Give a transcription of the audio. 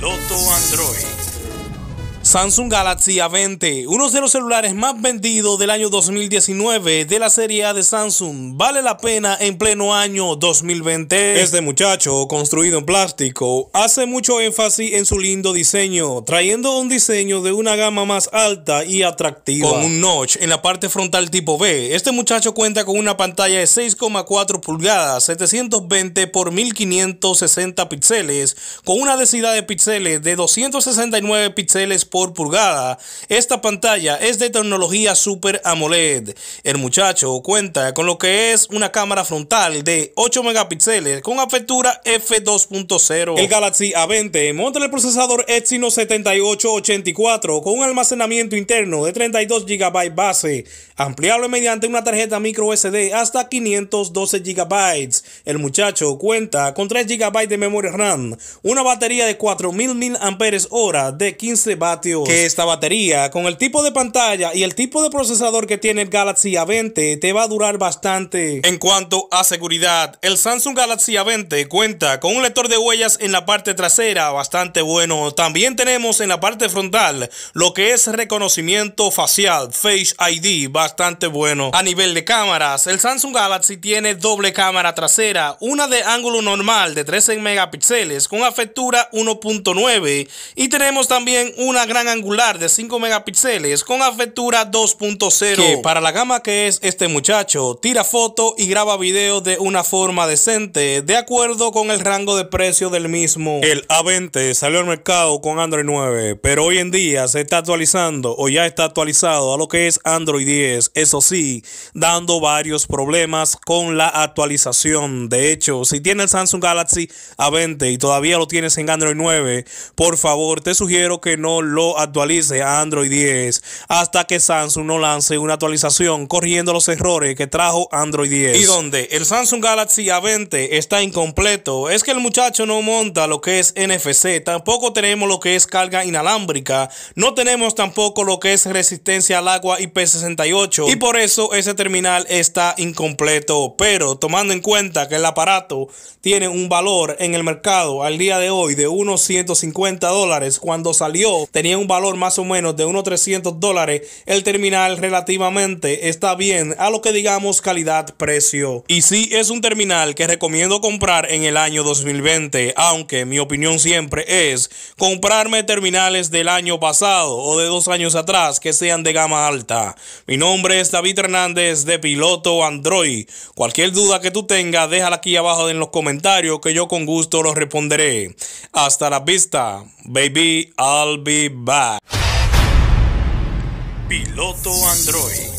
Piloto Android Samsung Galaxy A20, uno de los celulares más vendidos del año 2019 de la serie A de Samsung, vale la pena en pleno año 2020. Este muchacho, construido en plástico, hace mucho énfasis en su lindo diseño, trayendo un diseño de una gama más alta y atractiva. Con un notch en la parte frontal tipo B, este muchacho cuenta con una pantalla de 6,4 pulgadas, 720 por 1560 píxeles, con una densidad de píxeles de 269 píxeles por por pulgada. Esta pantalla es de tecnología Super AMOLED. El muchacho cuenta con lo que es una cámara frontal de 8 megapíxeles con apertura f2.0. El Galaxy A20 monta el procesador Exynos 7884 con un almacenamiento interno de 32 GB base, ampliable mediante una tarjeta micro SD hasta 512 GB. El muchacho cuenta con 3 GB de memoria RAM, una batería de 4000 hora de 15 vatios que esta batería, con el tipo de pantalla y el tipo de procesador que tiene el Galaxy A20, te va a durar bastante. En cuanto a seguridad, el Samsung Galaxy A20 cuenta con un lector de huellas en la parte trasera bastante bueno. También tenemos en la parte frontal lo que es reconocimiento facial, Face ID, bastante bueno. A nivel de cámaras, el Samsung Galaxy tiene doble cámara trasera, una de ángulo normal de 13 megapíxeles con afectura 1.9 y tenemos también una gran angular de 5 megapíxeles con apertura 2.0 para la gama que es este muchacho tira foto y graba video de una forma decente de acuerdo con el rango de precio del mismo. El A20 salió al mercado con Android 9 pero hoy en día se está actualizando o ya está actualizado a lo que es Android 10 eso sí dando varios problemas con la actualización de hecho si tienes Samsung Galaxy A20 y todavía lo tienes en Android 9 por favor te sugiero que no lo actualice a Android 10 hasta que Samsung no lance una actualización corrigiendo los errores que trajo Android 10. Y donde el Samsung Galaxy A20 está incompleto es que el muchacho no monta lo que es NFC, tampoco tenemos lo que es carga inalámbrica, no tenemos tampoco lo que es resistencia al agua IP68 y por eso ese terminal está incompleto, pero tomando en cuenta que el aparato tiene un valor en el mercado al día de hoy de unos 150 dólares cuando salió tenía un valor más o menos de unos 300 dólares, el terminal relativamente está bien a lo que digamos calidad-precio. Y si es un terminal que recomiendo comprar en el año 2020, aunque mi opinión siempre es comprarme terminales del año pasado o de dos años atrás que sean de gama alta. Mi nombre es David Hernández de Piloto Android. Cualquier duda que tú tengas, déjala aquí abajo en los comentarios que yo con gusto lo responderé. Hasta la vista, baby. I'll be Piloto Android.